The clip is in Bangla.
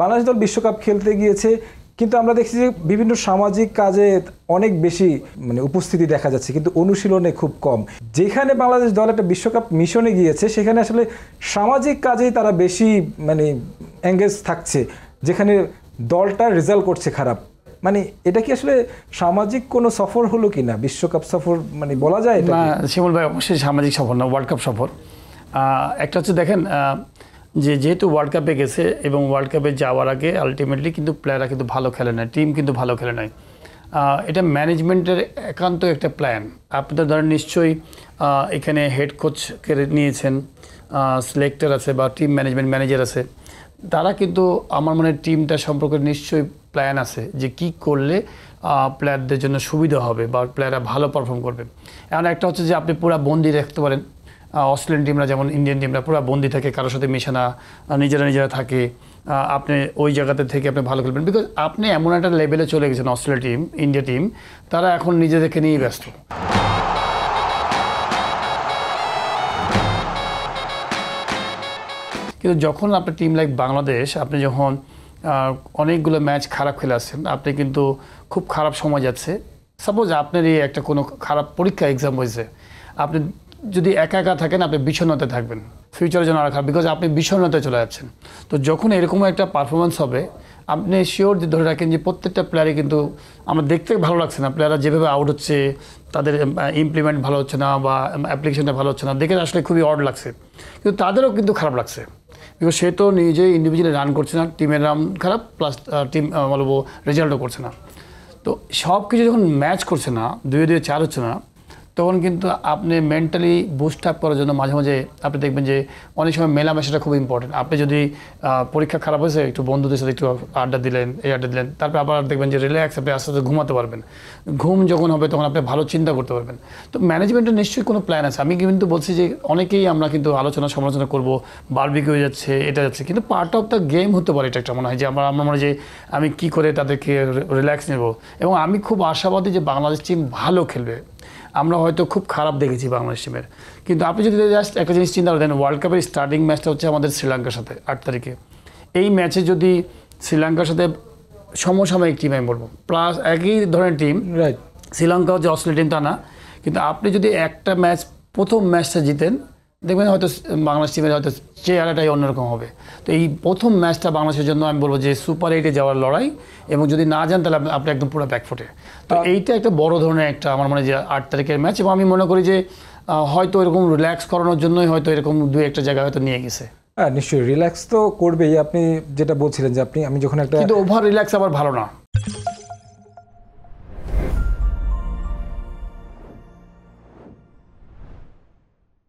বাংলাদেশ দল বিশ্বকাপ খেলতে গিয়েছে কিন্তু আমরা দেখছি যে বিভিন্ন সামাজিক কাজে অনেক বেশি মানে উপস্থিতি দেখা যাচ্ছে কিন্তু অনুশীলনে খুব কম যেখানে বাংলাদেশ দল একটা বিশ্বকাপ মিশনে গিয়েছে সেখানে আসলে সামাজিক কাজেই তারা বেশি মানে এঙ্গেজ থাকছে যেখানে দলটা রেজাল্ট করছে খারাপ মানে এটা কি আসলে সামাজিক কোনো সফর হলো কি না বিশ্বকাপ সফর মানে বলা যায় না শিমুল ভাই অবশ্যই সামাজিক সফর না ওয়ার্ল্ড কাপ সফর একটা হচ্ছে দেখেন যে যেহেতু ওয়ার্ল্ড কাপে গেছে এবং ওয়ার্ল্ড কাপে যাওয়ার আগে আলটিমেটলি কিন্তু প্লেয়াররা কিন্তু ভালো খেলে নাই টিম কিন্তু ভালো খেলে নাই এটা ম্যানেজমেন্টের একান্ত একটা প্ল্যান আপনাদের ধরেন নিশ্চয়ই এখানে হেড কোচকে নিয়েছেন সিলেক্টর আছে বা টিম ম্যানেজমেন্ট ম্যানেজার আছে তারা কিন্তু আমার মনে হয় টিমটা সম্পর্কে নিশ্চয়ই প্ল্যান আছে যে কি করলে প্লেয়ারদের জন্য সুবিধা হবে বা প্লেয়াররা ভালো পারফর্ম করবে এমন একটা হচ্ছে যে আপনি পুরা বন্দি রাখতে পারেন অস্ট্রেলিয়ান টিমরা যেমন ইন্ডিয়ান টিমরা পুরো বন্দি থাকে কারোর সাথে মেশে না নিজেরা নিজেরা থাকে আপনি ওই জায়গাতে থেকে আপনি ভালো খেলবেন বিকজ আপনি এমন একটা লেভেলে চলে গেছেন অস্ট্রেলিয়া টিম ইন্ডিয়া টিম তারা এখন নিজেদেরকে নিয়েই ব্যস্ত কিন্তু যখন আপনার টিম লাইক বাংলাদেশ আপনি যখন অনেকগুলো ম্যাচ খারাপ খেলে আসছেন আপনি কিন্তু খুব খারাপ সময় যাচ্ছে সাপোজ আপনার এই একটা কোনো খারাপ পরীক্ষা এক্সাম হয়েছে আপনি যদি একা একা থাকেন আপনি বিছন্নতে থাকবেন ফিউচারে যেন রাখা বিকজ আপনি বিষণ্ণতে চলে যাচ্ছেন তো যখন এরকম একটা পারফরমেন্স হবে আপনি শিওর যে ধরে রাখেন যে প্রত্যেকটা প্লেয়ারে কিন্তু আমার দেখতে ভালো লাগছে না প্লেয়াররা যেভাবে আউট হচ্ছে তাদের ইমপ্লিমেন্ট ভালো হচ্ছে না বা অ্যাপ্লিকেশনটা ভালো হচ্ছে না দেখে আসলে খুবই অড লাগছে কিন্তু তাদেরও কিন্তু খারাপ লাগছে বিকজ সে তো নিজে ইন্ডিভিজুয়ালি রান করছে না টিমের রান খারাপ প্লাস টিম বলবো রেজাল্টও করছে না তো সব কিছু যখন ম্যাচ করছে না দুয়ে দুয়ে চার হচ্ছে না তখন কিন্তু আপনি মেন্টালি বুস্ট আপ করার জন্য মাঝে মাঝে আপনি দেখবেন যে অনেক সময় মেলামেশাটা খুব ইম্পর্টেন্ট আপনি যদি পরীক্ষা খারাপ হয়েছে একটু বন্ধুদের সাথে একটু আড্ডা দিলেন এই আড্ডা দিলেন তারপর আবার দেখবেন যে রিল্যাক্স আপনি আস্তে আস্তে ঘুমাতে পারবেন ঘুম যখন হবে তখন আপনি ভালো চিন্তা করতে পারবেন তো ম্যানেজমেন্টের নিশ্চয়ই কোনো প্ল্যান আছে আমি কিন্তু বলছি যে অনেকেই আমরা কিন্তু আলোচনা সমালোচনা করব হয়ে যাচ্ছে এটা যাচ্ছে কিন্তু পার্ট অফ দ্য গেম হতে পারে এটা একটা মনে হয় যে আমার আমার মনে যে আমি কি করে তাদেরকে রিল্যাক্স নেব এবং আমি খুব আশাবাদী যে বাংলাদেশ টিম ভালো খেলবে আমরা হয়তো খুব খারাপ দেখেছি বাংলাদেশ টিমের কিন্তু আপনি যদি জাস্ট একটা জিনিস চিন্তা করেন ওয়ার্ল্ড কাপের স্টার্টিং ম্যাচটা হচ্ছে আমাদের শ্রীলঙ্কার সাথে আট তারিখে এই ম্যাচে যদি শ্রীলঙ্কার সাথে সমসাময়িক টিম আমি বলবো প্লাস একই ধরনের টিম রাইট শ্রীলঙ্কা হচ্ছে অস্ট্রেলিয়া টিম তা না কিন্তু আপনি যদি একটা ম্যাচ প্রথম ম্যাচটা জিতেন দেখবেন হয়তো বাংলাদেশ টিমের হয়তো চেহারাটাই অন্যরকম হবে তো এই প্রথম ম্যাচটা বাংলাদেশের জন্য আমি বলবো যে সুপার এইটে যাওয়ার লড়াই এবং যদি না যান তাহলে আপনি একদম পুরো ব্যাকফুটে তো এইটা একটা বড় ধরনের একটা আমার মনে যে আট তারিখের ম্যাচ এবং আমি মনে করি যে হয়তো এরকম রিল্যাক্স করানোর জন্যই হয়তো এরকম দু একটা জায়গায় হয়তো নিয়ে গেছে হ্যাঁ নিশ্চয়ই রিল্যাক্স তো করবেই আপনি যেটা বলছিলেন যে আপনি আমি যখন একটা কিন্তু ওভার রিল্যাক্স আবার ভালো না